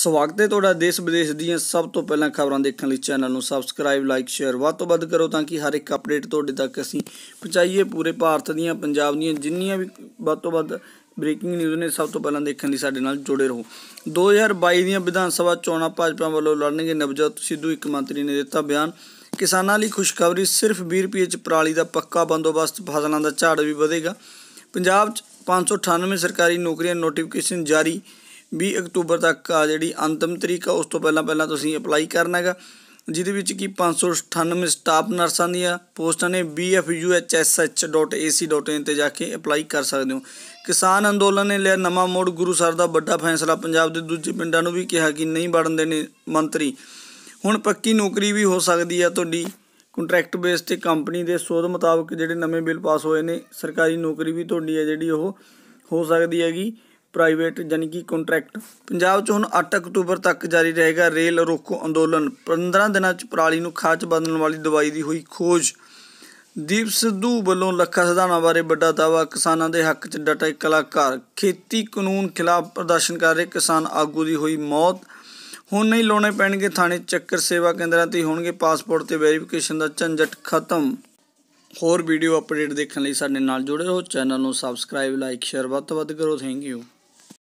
ਸਵਾਗਤ ਹੈ ਤੁਹਾਡਾ ਦੇਸ਼ ਵਿਦੇਸ਼ ਦੀਆਂ ਸਭ ਤੋਂ ਪਹਿਲਾਂ ਖਬਰਾਂ ਦੇਖਣ ਲਈ ਚੈਨਲ ਨੂੰ ਸਬਸਕ੍ਰਾਈਬ ਲਾਈਕ ਸ਼ੇਅਰ ਵੱਧ ਤੋਂ ਵੱਧ ਕਰੋ ਤਾਂ ਕਿ ਹਰ ਇੱਕ ਅਪਡੇਟ ਤੁਹਾਡੇ ਤੱਕ ਅਸੀਂ ਪਹੁੰਚਾਈਏ ਪੂਰੇ ਭਾਰਤ ਦੀਆਂ ਪੰਜਾਬ ਦੀਆਂ ਜਿੰਨੀਆਂ ਵੀ ਵੱਧ ਤੋਂ ਵੱਧ ਬ੍ਰੇਕਿੰਗ ਨਿਊਜ਼ ਨੇ ਸਭ ਤੋਂ ਪਹਿਲਾਂ ਦੇਖਣ ਲਈ ਸਾਡੇ ਨਾਲ ਜੁੜੇ ਰਹੋ 2022 ਦੀਆਂ ਵਿਧਾਨ ਸਭਾ ਚੋਣਾਂ ਭਾਜਪਾ ਵੱਲੋਂ ਲੜਨਗੇ ਨਵਜੋਤ ਸਿੱਧੂ ਇੱਕ ਮੰਤਰੀ ਨੇ ਦਿੱਤਾ ਬਿਆਨ ਕਿਸਾਨਾਂ ਲਈ ਖੁਸ਼ਖਬਰੀ ਸਿਰਫ 20 ਰੁਪਏ ਚ ਪਰਾਲੀ ਦਾ ਪੱਕਾ ਬੰਦੋਬਸਤ ਫਸਲਾਂ ਦਾ ਝਾੜ ਵੀ ਵਧੇਗਾ ਪੰਜਾਬ 'ਚ 598 ਸਰਕਾਰੀ ਨੌਕਰੀਆਂ ਨੋਟੀਫਿਕੇਸ਼ਨ ਜਾਰੀ 20 ਅਕਤੂਬਰ ਤੱਕ ਆ ਜਿਹੜੀ ਅੰਤਮ ਤਰੀਕ ਆ ਉਸ ਤੋਂ ਪਹਿਲਾਂ ਪਹਿਲਾਂ ਤੁਸੀਂ ਅਪਲਾਈ ਕਰਨਾ ਹੈਗਾ ਜਿਹਦੇ ਵਿੱਚ ਕੀ 598 ਸਟਾਫ ਨਰਸਾਂ ਦੀਆਂ ਪੋਸਟਾਂ ਨੇ bfuhssh.ac.in ਤੇ ਜਾ ਕੇ ਅਪਲਾਈ ਕਰ ਸਕਦੇ ਹੋ ਕਿਸਾਨ ਅੰਦੋਲਨ ਨੇ ਲਿਆ ਨਵਾਂ ਮੋੜ ਗੁਰੂ ਸਰ ਦਾ ਵੱਡਾ ਫੈਸਲਾ ਪੰਜਾਬ ਦੇ ਦੂਜੇ ਪਿੰਡਾਂ ਨੂੰ ਵੀ ਕਿਹਾ ਕਿ ਨਹੀਂ ਵੜਨ ਦੇਣੇ ਮੰਤਰੀ ਹੁਣ ਪੱਕੀ ਨੌਕਰੀ ਵੀ ਹੋ ਸਕਦੀ ਆ ਤੁਹਾਡੀ ਕੰਟਰੈਕਟ ਬੇਸ ਤੇ ਕੰਪਨੀ ਦੇ ਸੋਧ ਮੁਤਾਬਕ ਜਿਹੜੇ ਨਵੇਂ ਬਿੱਲ ਪਾਸ ਹੋਏ ਨੇ ਸਰਕਾਰੀ ਨੌਕਰੀ ਵੀ ਤੁਹਾਡੀ ਹੈ ਜਿਹੜੀ ਉਹ ਹੋ ਸਕਦੀ ਹੈਗੀ ਪ੍ਰਾਈਵੇਟ ਜਾਨੀ ਕਿ ਕੰਟਰੈਕਟ ਪੰਜਾਬ 'ਚ ਹੁਣ 8 ਅਕਤੂਬਰ ਤੱਕ ਜਾਰੀ ਰਹੇਗਾ ਰੇਲ ਰੋਕੋ ਅੰਦੋਲਨ 15 ਦਿਨਾਂ 'ਚ ਪ੍ਰਾਲੀ ਨੂੰ ਖਾਚ ਬਦਲਣ ਵਾਲੀ ਦਵਾਈ ਦੀ ਹੋਈ ਖੋਜ ਦੀਪ ਸਿੱਧੂ ਵੱਲੋਂ ਲੱਖਾ ਸਿਧਾਣਾ ਬਾਰੇ ਵੱਡਾ ਦਾਵਾ ਕਿਸਾਨਾਂ ਦੇ ਹੱਕ 'ਚ ਡਟੇ ਕਲਾਕਾਰ ਖੇਤੀ ਕਾਨੂੰਨ ਖਿਲਾਫ ਪ੍ਰਦਰਸ਼ਨ ਕਰ ਰਹੇ ਕਿਸਾਨ ਆਗੂ ਦੀ ਹੋਈ ਮੌਤ ਹੁਣ ਨਹੀਂ ਲਾਉਣੇ ਪੈਣਗੇ ਥਾਣੇ ਚੱਕਰ ਸੇਵਾ ਕੇਂਦਰਾਂ ਤੇ ਹੋਣਗੇ ਪਾਸਪੋਰਟ ਤੇ ਵੈਰੀਫਿਕੇਸ਼ਨ ਦਾ ਝੰਜਟ ਖਤਮ ਹੋਰ ਵੀਡੀਓ ਅਪਡੇਟ ਦੇਖਣ ਲਈ ਸਾਡੇ ਨਾਲ ਜੁੜੇ ਰਹੋ ਚੈਨਲ ਨੂੰ ਸਬਸਕ੍ਰਾਈਬ ਲਾਈਕ ਸ਼ੇਅਰ ਵੱਧ ਤੋਂ ਵੱਧ ਕਰੋ ਥੈਂਕ ਯੂ